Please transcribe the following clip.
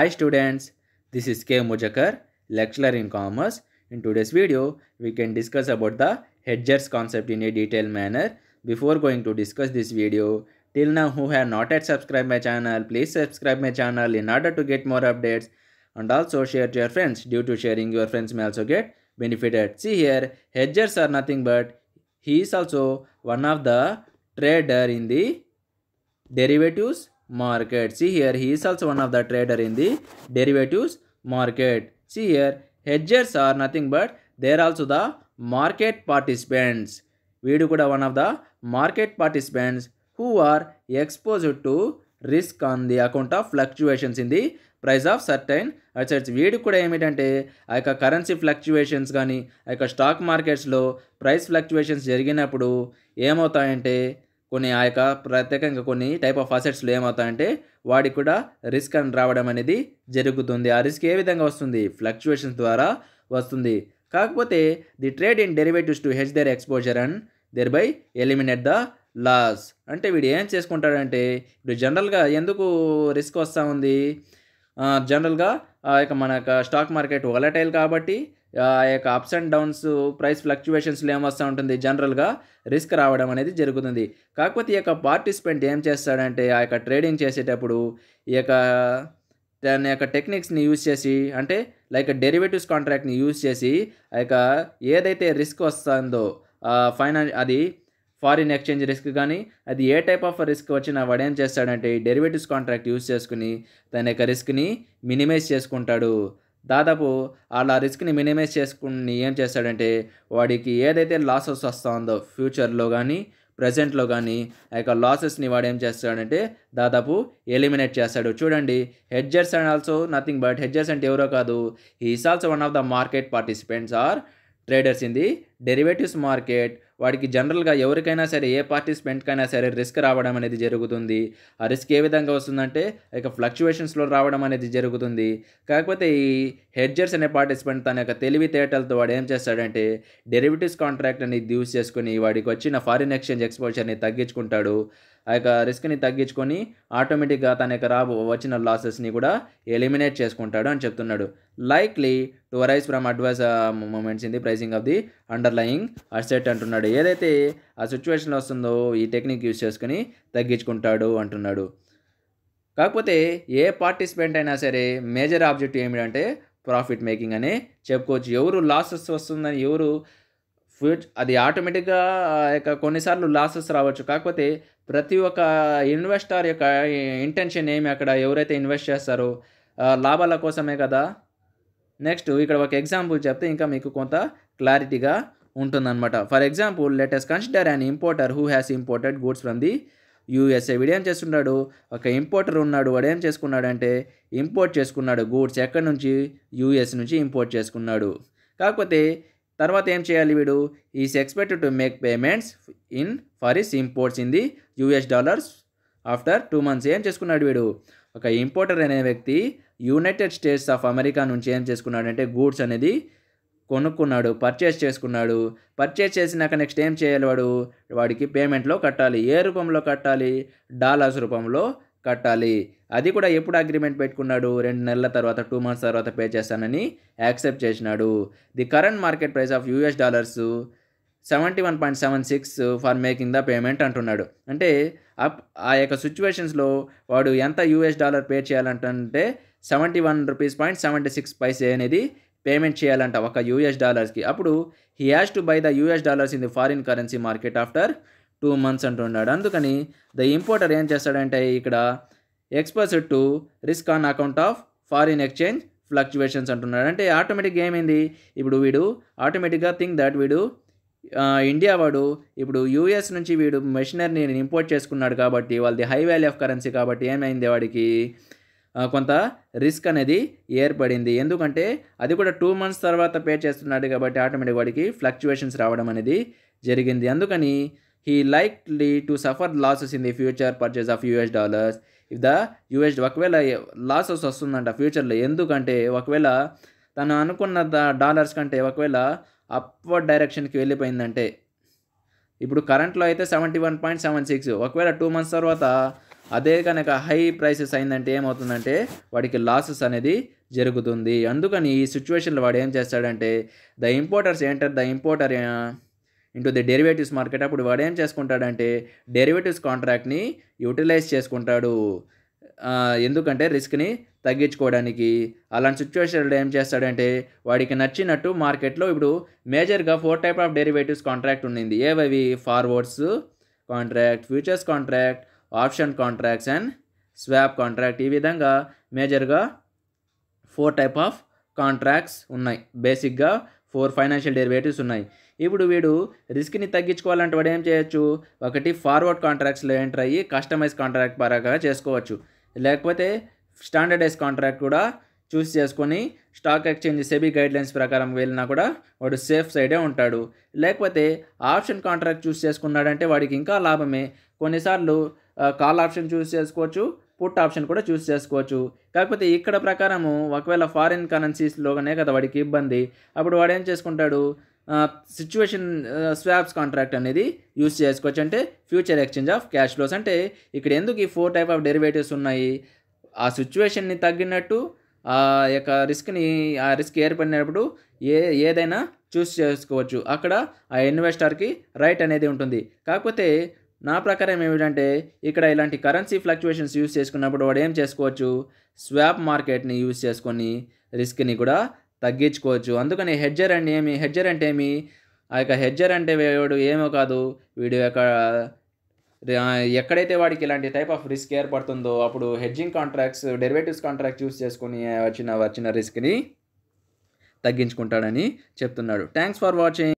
Hi students, this is K. Mujakar, lecturer in commerce. In today's video, we can discuss about the hedgers concept in a detailed manner. Before going to discuss this video, till now who have not yet subscribed my channel, please subscribe my channel in order to get more updates and also share to your friends. Due to sharing, your friends may also get benefited. See here, hedgers are nothing but he is also one of the trader in the derivatives market see here he is also one of the trader in the derivatives market. See here, hedgers are nothing but they are also the market వీడు కూడా one of the market participants who are exposed to risk on the account of fluctuations in the price of certain assets వీడికి కూడా ఏమిటంటే ఆ యొక్క currency fluctuations కానీ ఆ యొక్క స్టాక్ మార్కెట్స్లో ప్రైస్ ఫ్లక్చువేషన్స్ జరిగినప్పుడు ఏమవుతాయంటే కొన్ని ఆ యొక్క ప్రత్యేకంగా కొన్ని టైప్ ఆఫ్ అసెట్స్లో ఏమవుతాయంటే వాడికి కూడా రిస్క్ అని రావడం అనేది జరుగుతుంది ఆ రిస్క్ ఏ విధంగా వస్తుంది ఫ్లక్చువేషన్స్ ద్వారా వస్తుంది కాకపోతే the trade in derivatives to hedge their exposure and thereby eliminate the loss అంటే వీడు ఏం చేసుకుంటాడంటే ఇప్పుడు జనరల్గా ఎందుకు రిస్క్ వస్తూ ఉంది జనరల్గా ఆ యొక్క మన యొక్క స్టాక్ మార్కెట్ వలటైల్ కాబట్టి ఆ యొక్క అప్స్ అండ్ డౌన్స్ ప్రైస్ ఫ్లక్చువేషన్స్లో ఏమొస్తూ ఉంటుంది జనరల్గా రిస్క్ రావడం అనేది జరుగుతుంది కాకపోతే ఈ యొక్క పార్టిసిపెంట్ ఏం చేస్తాడంటే ఆ యొక్క ట్రేడింగ్ చేసేటప్పుడు ఈ యొక్క దాని యొక్క టెక్నిక్స్ని యూజ్ చేసి అంటే లైక్ డెరివేటివ్స్ కాంట్రాక్ట్ని యూజ్ చేసి ఆ యొక్క ఏదైతే రిస్క్ వస్తుందో ఫైనాన్ అది ఫారిన్ ఎక్స్చేంజ్ రిస్క్ కానీ అది ఏ టైప్ ఆఫ్ రిస్క్ వచ్చినా వాడు ఏం చేస్తాడంటే డెరివేటివ్స్ కాంట్రాక్ట్ యూస్ చేసుకుని తన యొక్క రిస్క్ని మినిమైజ్ చేసుకుంటాడు దాదాపు అలా రిస్క్ని మినిమైజ్ చేసుకుని ఏం చేస్తాడంటే వాడికి ఏదైతే లాసెస్ వస్తుందో ఫ్యూచర్లో కానీ ప్రజెంట్లో కానీ ఆ యొక్క లాసెస్ని వాడు ఏం చేస్తాడంటే దాదాపు ఎలిమినేట్ చేస్తాడు చూడండి hedgers and also nothing but hedgers అంటే ఎవరో కాదు is also one of the market participants or traders in the derivatives market వాడికి జనరల్గా ఎవరికైనా సరే ఏ పార్టిసిపెంట్కైనా సరే రిస్క్ రావడం అనేది జరుగుతుంది ఆ రిస్క్ ఏ విధంగా వస్తుందంటే ఇక ఫ్లక్చువేషన్స్లో రావడం అనేది జరుగుతుంది కాకపోతే ఈ హెడ్జర్స్ అనే పార్టిసిపెంట్ తన యొక్క తెలివితేటలతో వాడు ఏం చేస్తాడంటే డెరివేటివ్స్ కాంట్రాక్ట్ అనేది యూస్ చేసుకుని వాడికి వచ్చిన ఫారిన్ ఎక్స్చేంజ్ ఎక్స్పోజర్ని తగ్గించుకుంటాడు ఆ యొక్క రిస్క్ని తగ్గించుకొని ఆటోమేటిక్గా తన యొక్క రాబో వచ్చిన లాసెస్ని కూడా ఎలిమినేట్ చేసుకుంటాడు అని చెప్తున్నాడు likely to arise from adverse movements in the pricing of the underlying asset అంటున్నాడు ఏదైతే ఆ సిచ్యువేషన్లో వస్తుందో ఈ టెక్నిక్ యూజ్ చేసుకుని తగ్గించుకుంటాడు అంటున్నాడు కాకపోతే ఏ పార్టిసిపెంట్ అయినా సరే మేజర్ ఆబ్జెక్టివ్ ఏమిటంటే ప్రాఫిట్ మేకింగ్ అని చెప్పుకోవచ్చు ఎవరు లాసెస్ వస్తుందని ఎవరు ఫ్యూచర్ అది ఆటోమేటిక్గా యొక్క కొన్నిసార్లు లాసెస్ రావచ్చు కాకపోతే ప్రతి ఒక్క ఇన్వెస్టర్ యొక్క ఇంటెన్షన్ ఏమి అక్కడ ఎవరైతే ఇన్వెస్ట్ చేస్తారో లాభాల కోసమే కదా నెక్స్ట్ ఇక్కడ ఒక ఎగ్జాంపుల్ చెప్తే ఇంకా మీకు కొంత క్లారిటీగా ఉంటుందన్నమాట for example let us consider an importer who has imported goods from the USA ఏం చేస్తున్నాడు ఒక ఇంపోర్టర్ ఉన్నాడు వాడు ఏం చేసుకున్నాడంటే ఇంపోర్ట్ చేసుకున్నాడు గూడ్స్ ఎక్కడి నుంచి యూఎస్ నుంచి ఇంపోర్ట్ చేసుకున్నాడు కాకపోతే తర్వాత ఏం చేయాలి వీడు is expected to make payments in for his imports in the US dollars after two months ఏం చేసుకున్నాడు వీడు ఒక ఇంపోర్టర్ అనే వ్యక్తి యునైటెడ్ స్టేట్స్ ఆఫ్ అమెరికా నుంచి ఏం చేసుకున్నాడంటే గూడ్స్ అనేది కొనుక్కున్నాడు పర్చేస్ చేసుకున్నాడు పర్చేస్ చేసినాక నెక్స్ట్ ఏం చేయాలి వాడు వాడికి పేమెంట్లో కట్టాలి ఏ రూపంలో కట్టాలి డాలర్స్ రూపంలో కట్టాలి అది కూడా ఎప్పుడు అగ్రిమెంట్ పెట్టుకున్నాడు రెండు నెలల తర్వాత టూ మంత్స్ తర్వాత పే చేస్తానని యాక్సెప్ట్ చేసినాడు the current market price of US dollars seventy one point seven six for making the payment అంటున్నాడు అంటే అప్ ఆ యొక్క సిచ్యువేషన్స్లో వాడు ఎంత యూఎస్ డాలర్ పే చేయాలంటే seventy one rupees point seventy six paise అనేది పేమెంట్ చేయాలంట ఒక యూఎస్ డాలర్స్కి అప్పుడు he has to buy the US dollars in the foreign currency market after two months అంటున్నాడు అందుకని ద ఇంపోర్టర్ ఏం చేస్తాడంటే ఇక్కడ exposed to risk on account of foreign exchange fluctuations అంటున్నాడు అంటే ఆటోమేటిక్గా ఏమైంది ఇప్పుడు వీడు ఆటోమేటిక్గా థింక్ దట్ వీడు ఇండియా వాడు ఇప్పుడు యూఎస్ నుంచి వీడు మెషినరీని ఇంపోర్ట్ చేసుకున్నాడు కాబట్టి వాళ్ళది హై వాల్యూ ఆఫ్ కరెన్సీ కాబట్టి ఏమైంది వాడికి కొంత రిస్క్ అనేది ఏర్పడింది ఎందుకంటే అది కూడా టూ మంత్స్ తర్వాత పే చేస్తున్నాడు కాబట్టి ఆటోమేటిక్ వాడికి ఫ్లక్చువేషన్స్ రావడం అనేది జరిగింది అందుకని he likely to suffer losses in the future purchase of US dollars if the US ఒకవేళ లాసెస్ వస్తుందంట ఫ్యూచర్లో ఎందుకంటే ఒకవేళ తను అనుకున్న డాలర్స్ కంటే ఒకవేళ అప్వర్డ్ డైరెక్షన్కి వెళ్ళిపోయిందంటే ఇప్పుడు కరెంట్లో అయితే seventy one point seven six ఒకవేళ టూ మంత్స్ తర్వాత అదే కనుక హై ప్రైసెస్ అయిందంటే ఏమవుతుందంటే వాడికి లాసెస్ అనేది జరుగుతుంది అందుకని ఈ సిచ్యువేషన్లో వాడు ఏం చేస్తాడంటే the importers enter the importer into the derivatives market అప్పుడు వాడు ఏం చేసుకుంటాడంటే డెరివేటివ్స్ కాంట్రాక్ట్ని యూటిలైజ్ చేసుకుంటాడు ఎందుకంటే రిస్క్ని తగ్గించుకోవడానికి అలాంటి సిచ్యువేషన్లో ఏం చేస్తాడంటే వాడికి నచ్చినట్టు మార్కెట్లో ఇప్పుడు మేజర్గా four type of derivatives contract ఉండింది ఏవవి forwards contract futures contract option contracts and swap contract ఈ విధంగా మేజర్గా ఫోర్ టైప్ ఆఫ్ కాంట్రాక్ట్స్ ఉన్నాయి బేసిక్గా ఫోర్ ఫైనాన్షియల్ డెరివేటివ్స్ ఉన్నాయి ఇప్పుడు వీడు రిస్క్ని తగ్గించుకోవాలంటే వాడు ఏం చేయొచ్చు ఒకటి ఫార్వర్డ్ కాంట్రాక్ట్స్లో ఎంటర్ అయ్యి కస్టమైజ్ కాంట్రాక్ట్ పరంగా చేసుకోవచ్చు లేకపోతే స్టాండర్డైజ్ కాంట్రాక్ట్ కూడా చూస్ చేసుకొని స్టాక్ ఎక్స్చేంజ్ సెబీ గైడ్లైన్స్ ప్రకారం వెళ్ళినా కూడా వాడు సేఫ్ సైడే ఉంటాడు లేకపోతే ఆప్షన్ కాంట్రాక్ట్ చూస్ చేసుకున్నాడంటే వాడికి ఇంకా లాభమే కొన్నిసార్లు కాల్ ఆప్షన్ చూస్ చేసుకోవచ్చు పుట్ ఆప్షన్ కూడా చూస్ చేసుకోవచ్చు కాకపోతే ఇక్కడ ప్రకారము ఒకవేళ ఫారిన్ కరెన్సీస్లోనే కదా వాడికి ఇబ్బంది అప్పుడు వాడు ఏం చేసుకుంటాడు సిచ్యువేషన్ స్వాప్స్ కాంట్రాక్ట్ అనేది యూస్ చేసుకోవచ్చు అంటే future exchange of cash flows అంటే ఇక్కడ ఎందుకు ఈ ఫోర్ టైప్ ఆఫ్ డెరివేటివ్స్ ఉన్నాయి ఆ సిచ్యువేషన్ని తగ్గినట్టు ఆ యొక్క రిస్క్ని ఆ రిస్క్ ఏర్పడినప్పుడు ఏ ఏదైనా చూస్ చేసుకోవచ్చు అక్కడ ఆ ఇన్వెస్టర్కి రైట్ అనేది ఉంటుంది కాకపోతే నా ప్రకారం ఏమిటంటే ఇక్కడ ఇలాంటి కరెన్సీ ఫ్లక్చువేషన్స్ యూస్ చేసుకున్నప్పుడు వాడు ఏం చేసుకోవచ్చు స్వాప్ మార్కెట్ని యూస్ చేసుకొని రిస్క్ని కూడా తగ్గించుకోవచ్చు అందుకని హెడ్జర్ అండ్ ఏమి హెడ్జర్ అంటే ఏమి ఆ యొక్క హెడ్జర్ అంటే వేడు ఏమో కాదు వీడు యొక్క ఎక్కడైతే వాడికి ఇలాంటి టైప్ ఆఫ్ రిస్క్ ఏర్పడుతుందో అప్పుడు hedging contracts derivatives contract choose చేసుకుని వచ్చిన వచ్చిన రిస్క్ని తగ్గించుకుంటాడని చెప్తున్నాడు థ్యాంక్స్ ఫర్ వాచింగ్